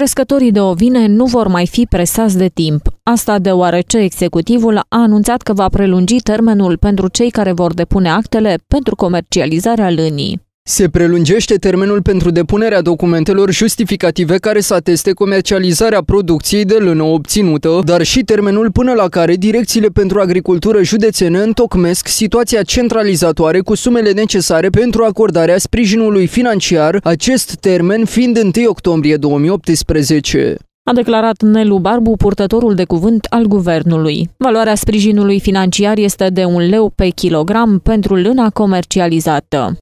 Crescătorii de ovine nu vor mai fi presați de timp. Asta deoarece executivul a anunțat că va prelungi termenul pentru cei care vor depune actele pentru comercializarea lânii. Se prelungește termenul pentru depunerea documentelor justificative care să ateste comercializarea producției de lână obținută, dar și termenul până la care direcțiile pentru agricultură județene întocmesc situația centralizatoare cu sumele necesare pentru acordarea sprijinului financiar, acest termen fiind 1 octombrie 2018 a declarat Nelu Barbu, purtătorul de cuvânt al guvernului. Valoarea sprijinului financiar este de un leu pe kilogram pentru lâna comercializată.